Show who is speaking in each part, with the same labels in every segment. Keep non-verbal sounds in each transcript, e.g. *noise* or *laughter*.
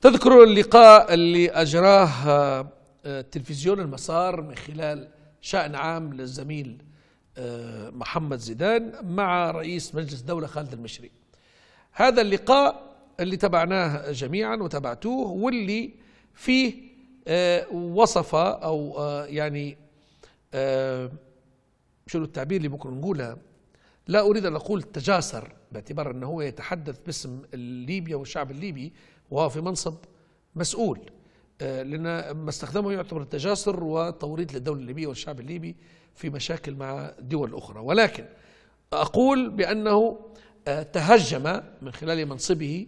Speaker 1: تذكر اللقاء اللي أجراه آه، آه، تلفزيون المسار من خلال شأن عام للزميل آه، محمد زيدان مع رئيس مجلس دولة خالد المشري هذا اللقاء اللي تبعناه جميعا وتبعتوه واللي فيه وصف أو يعني شنو التعبير اللي ممكن نقولها لا أريد أن أقول تجاسر باعتبار أنه هو يتحدث باسم ليبيا والشعب الليبي وهو في منصب مسؤول آه، لأن ما استخدمه يعتبر تجاسر وتوريد للدولة الليبية والشعب الليبي في مشاكل مع دول أخرى ولكن أقول بأنه آه، تهجم من خلال منصبه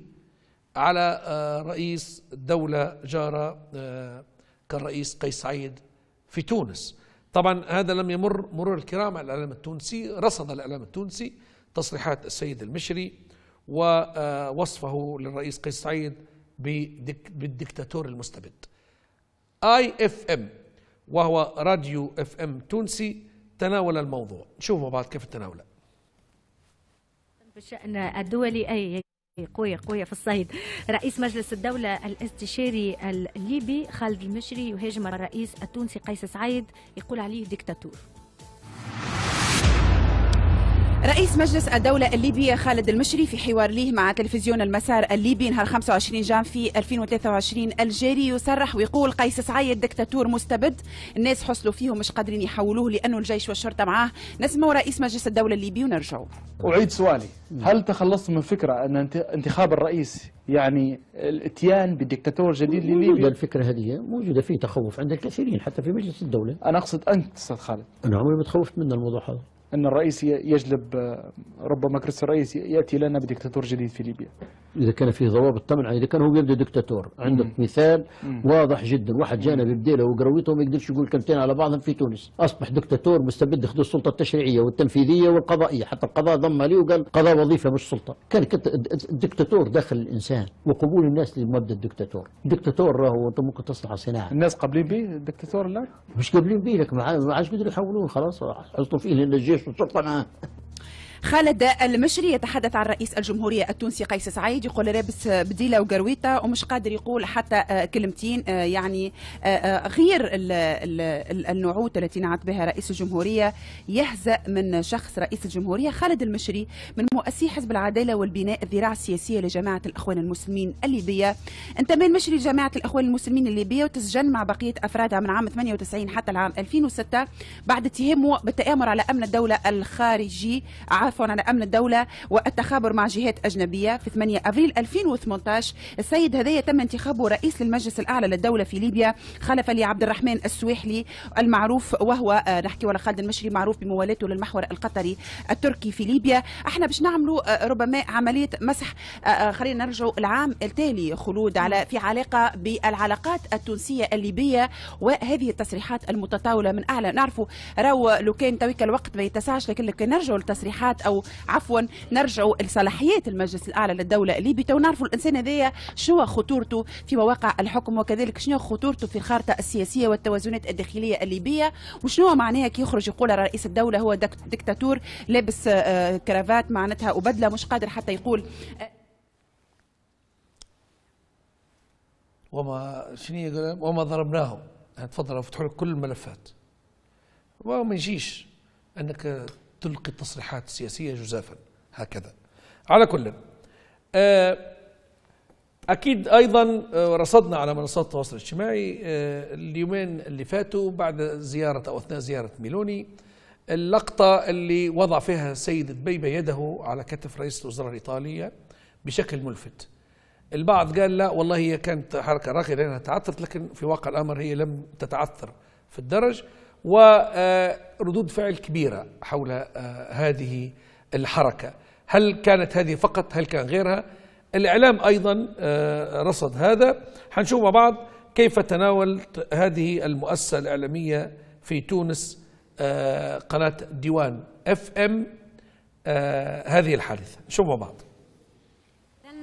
Speaker 1: على آه، رئيس دولة جارة كالرئيس قيس سعيد في تونس طبعا هذا لم يمر مرور الكرام على الإعلام التونسي رصد الإعلام التونسي تصريحات السيد المشري ووصفه للرئيس قيس سعيد بالدكتاتور المستبد اي اف ام وهو راديو اف ام تونسي تناول الموضوع نشوفوا بعض كيف تناوله
Speaker 2: بشأن الدولي أي قوية قوية في الصيد رئيس مجلس الدولة الاستشاري الليبي خالد المشري يهاجم الرئيس التونسي قيس سعيد يقول عليه ديكتاتور
Speaker 3: رئيس مجلس الدولة الليبية خالد المشري في حوار ليه مع تلفزيون المسار الليبي نهار 25 جان في 2023 الجاري يصرح ويقول قيس سعيد دكتاتور مستبد الناس حصلوا فيه ومش قادرين يحولوه لأنه الجيش والشرطة معاه نسمعوا رئيس مجلس الدولة الليبي ونرجعوا أعيد
Speaker 1: سؤالي نعم. هل تخلصت من فكرة أن انتخاب الرئيس يعني الاتيان بدكتاتور جديد لليبيا موجودة الفكرة هذه موجودة في تخوف عند الكثيرين حتى في مجلس الدولة أنا أقصد أنت أستاذ خالد أنا عمري ما تخوفت من الموضوع هذا أن الرئيس يجلب آه، ربما كريس الرئيس يأتي لنا بديكتاتور جديد في ليبيا إذا كان فيه ضوابط تمنع إذا كان هو يبدو دكتاتور عندك مثال واضح جدا واحد جانا ببديله وقرويته ما يقدرش يقول كلمتين على بعضهم في تونس أصبح دكتاتور مستبد خذ السلطة التشريعية والتنفيذية والقضائية حتى القضاء ضم عليه وقال قضاء وظيفة مش سلطة كان الدكتاتور داخل الإنسان وقبول الناس لمبدأ الدكتاتور الدكتاتور راهو أنت ممكن تصنع صناعة الناس قابلين به الدكتاتور لا مش قابلين به لك ما عادش يقدروا يحولون خلاص حطوا فيه لأن الجيش والسلطه معاه
Speaker 3: خالد المشري يتحدث عن رئيس الجمهورية التونسي قيس سعيد يقول لابس بديلة وقرويطة ومش قادر يقول حتى كلمتين آه، يعني آه، آه، غير النعوت التي نعت بها رئيس الجمهورية يهزأ من شخص رئيس الجمهورية خالد المشري من مؤسسي حزب العدالة والبناء الذراع السياسية لجماعة الأخوان المسلمين الليبية انت من مشري جماعه الأخوان المسلمين الليبية وتسجن مع بقية أفرادها من عام 98 حتى العام 2006 بعد اتهامه بالتآمر على أمن الدولة الخارجي تعرفوا على أمن الدولة والتخابر مع جهات أجنبية في 8 أبريل 2018 السيد هذايا تم انتخابه رئيس للمجلس الأعلى للدولة في ليبيا خلف لعبد الرحمن السويحلي المعروف وهو آه، نحكي ولا خالد المشري معروف بموالاته للمحور القطري التركي في ليبيا احنا باش نعملوا آه، ربما عملية مسح آه، خلينا نرجعوا العام التالي خلود على في علاقة بالعلاقات التونسية الليبية وهذه التصريحات المتطاولة من أعلى نعرفوا راهو لو كان تويك الوقت ما يتسعش لكن لو كان نرجعوا للتصريحات او عفوا نرجعوا لصلاحيات المجلس الاعلى للدوله الليبي نعرفوا الانسان هذايا شو خطورته في مواقع الحكم وكذلك شنو خطورته في الخارطه السياسيه والتوازنات الداخليه الليبيه وشنو معناها كي يخرج يقول رئيس الدوله هو دكتاتور لابس آه، كرافات معناتها وبدله مش قادر حتى يقول
Speaker 1: وما شنو وما ضربناهم يعني تفضل افتحوا لك كل الملفات وما يجيش انك تلقي التصريحات السياسية جزافا هكذا على كل آه، أكيد أيضا آه، رصدنا على منصات التواصل الاجتماعي آه، اليومين اللي فاتوا بعد زيارة أو أثناء زيارة ميلوني اللقطة اللي وضع فيها السيد دبيبة يده على كتف رئيس الوزراء الإيطالية بشكل ملفت البعض قال لا والله هي كانت حركة راقية لأنها تعثرت لكن في واقع الأمر هي لم تتعثر في الدرج وردود آه، فعل كبيرة حول آه، هذه الحركة هل كانت هذه فقط هل كان غيرها الإعلام أيضا آه، رصد هذا حنشوف مع بعض كيف تناولت هذه المؤسسة الإعلامية في تونس قناة ديوان اف ام هذه الحادثة نشوف مع بعض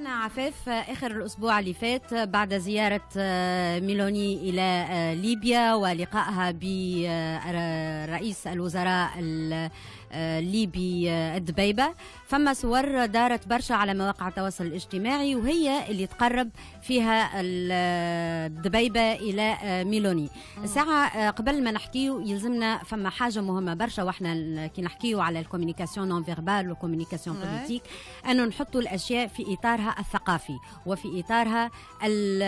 Speaker 2: عفاف آخر الأسبوع اللي فات بعد زيارة آه، ميلوني إلى آه، ليبيا ولقائها برئيس آه، الوزراء آه، ليبي آه، الدبيبة فما صور دارت برشا على مواقع التواصل الاجتماعي وهي اللي تقرب فيها آه، الدبيبة إلى ميلوني ساعة قبل ما نحكيو يلزمنا فما حاجة مهمة برشا واحنا كي نحكيو على الكوميونيكاسيون نون فيربال والكوميونيكاسيون بوليتيك أنه نحطوا الأشياء في إطارها الثقافي وفي إطارها الـ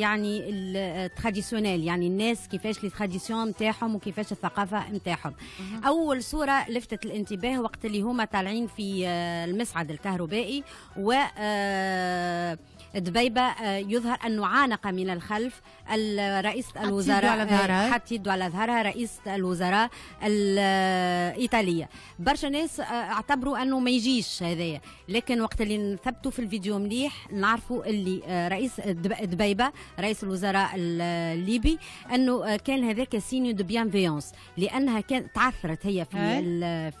Speaker 2: يعني التراديسيونيل يعني الناس كيفاش لي تراديسيون نتاعهم وكيفاش الثقافة نتاعهم أول صورة لفت لفتت الانتباه وقت اللي هما طالعين في آه، المصعد الكهربائي و آه، دبيبة آه، يظهر أنه عانق من الخلف الرئيس الوزراء آه، يدو على ظهرها رئيس الوزراء الإيطالية آه، برشا ناس اعتبروا أنه ما يجيش هذايا لكن وقت اللي نثبتوا في الفيديو مليح نعرفوا اللي رئيس دبيبة رئيس الوزراء الليبي أنه كان هذاك سينيو دو بيان فيونس لأنها كانت تعثرت هي في في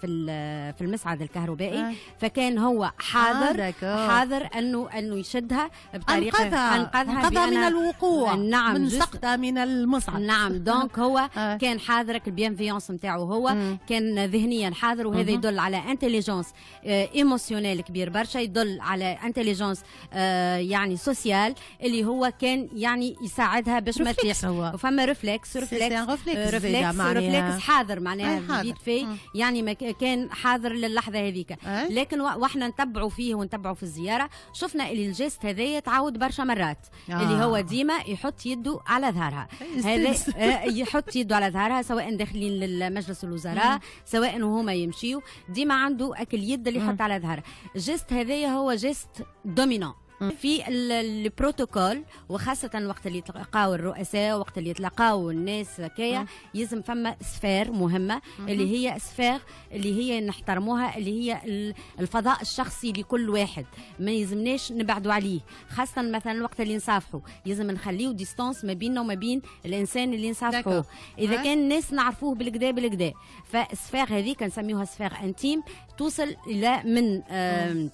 Speaker 2: في المصعد الكهربائي فكان هو حاضر حاضر أنه أنه يشدها بطريقه انقذها انقذها, أنقذها من الوقوع نعم من سقطه من المصعد نعم دونك هو *laughs* آه. كان حاضرك البيانفيونس نتاعو هو كان ذهنيا حاضر وهذا يدل على انتليجونس ايموسيونيل آه، كبير برشا يدل على انتليجونس آه، يعني سوسيال اللي هو كان يعني يساعدها باش ما تطيحش فما ريفلكس ريفلكس ريفلكس ريفلكس حاضر معناها فيت في يعني كان حاضر للحظه هذيك لكن واحنا نتبعوا فيه ونتبعوا في الزياره شفنا اللي الجيست هذا العمليه تعود برشا مرات آه. اللي هو آه. ديما يحط يده على ظهرها إيه، *laughs* آه، يحط يده على ظهرها سواء داخلين لمجلس الوزراء مم. سواء وهما يمشيو ديما عنده اكل يد اللي يحط على ظهرها جيست هذايا هو جيست دومينون في البروتوكول وخاصه وقت اللي يتلاقاو الرؤساء وقت اللي يتلاقاو الناس هكايا يلزم فما سفير مهمه اللي هي سفير اللي هي نحترموها اللي هي الفضاء الشخصي لكل واحد ما يلزمناش نبعدوا عليه خاصه مثلا وقت اللي نصافحوا يلزم نخليو ديستانس ما بيننا وما بين الانسان اللي نصافحوه اذا كان الناس نعرفوه بالكدا بالكدا فالسفير هذيك نسميوها سفير انتيم توصل الى من آه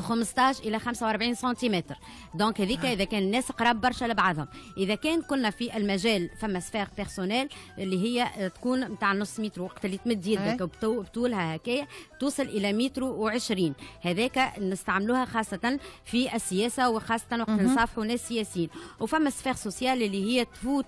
Speaker 2: 15 الى 45 سنتيمتر دونك هذيك نعم. اذا كان الناس قراب برشا لبعضهم اذا كان كنا في المجال فما سفير بيرسونيل اللي هي تكون نتاع نص متر وقت اللي تمد يدك بطولها هكايا توصل الى متر و20 هذاك نستعملوها خاصه في السياسه وخاصه وقت نصافحوا ناس سياسيين وفما سفير سوسيال اللي هي تفوت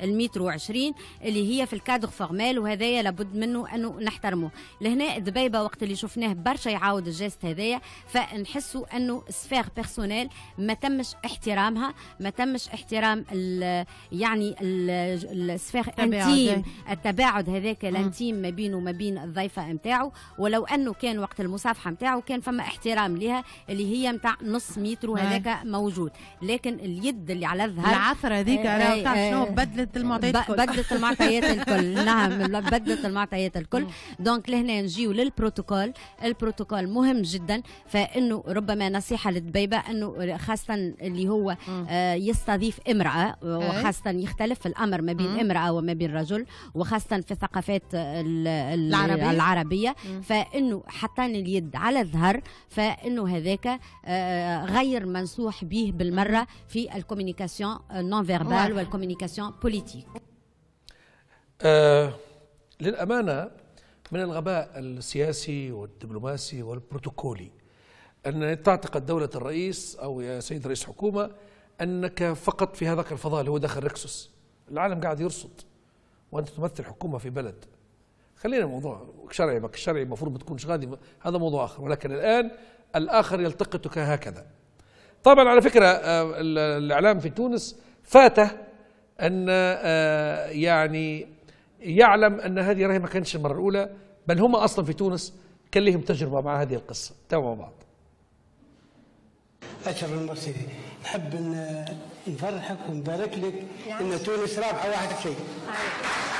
Speaker 2: المتر و20 اللي هي في الكادر فورمال وهذايا لابد منه انه نحترمه لهنا دبيبه وقت اللي شفناه برشا يعاود الجيست هذايا فنحسوا انه سفير بيرسونيل ما تمش احترامها ما تمش احترام الـ يعني السفير انتيم إيه. التباعد هذاك الانتيم ما بينه وما بين الضيفه نتاعو ولو انه كان وقت المصافحه نتاعو كان فما احترام لها اللي هي نتاع نص متر وهذاك إيه. موجود لكن اليد اللي على الظهر العثره هذيك إيه، نتاع شنو بدلت المعطيات الكل بدلت المعطيات الكل *laughs* نعم بدلت المعطيات الكل دونك لهنا نجيو للبروتوكول البروتوكول مهم جدا فانه ربما نصيحه للدبيبه انه خاصه اللي هو آه، يستضيف امراه وخاصه يختلف الامر ما بين امراه وما بين رجل وخاصه في الثقافات العربيه, العربية فانه حطان اليد على الظهر فانه هذاك آه، غير منصوح به بالمره في الكوميونيكاسيون نون فيربال والكوميونيكاسيون بوليتيك
Speaker 1: آه، للامانه من الغباء السياسي والدبلوماسي والبروتوكولي أن تعتقد دولة الرئيس أو يا سيد رئيس حكومة أنك فقط في هذاك الفضاء اللي هو داخل ركسوس العالم قاعد يرصد وأنت تمثل حكومة في بلد خلينا موضوع شرعي بك الشرعي المفروض بتكون غادي هذا موضوع آخر ولكن الآن الآخر يلتقطك هكذا طبعا على فكرة آه، الإعلام في تونس فاته أن آه، يعني يعلم أن هذه راهي ما كانتش المرة الأولى بل هم أصلا في تونس كان لهم تجربة مع هذه القصة تمام مع بعض
Speaker 2: اشرف المرسيدي نحب نفرحك ونبارك لك يعني ان تونس رابحه واحد شيء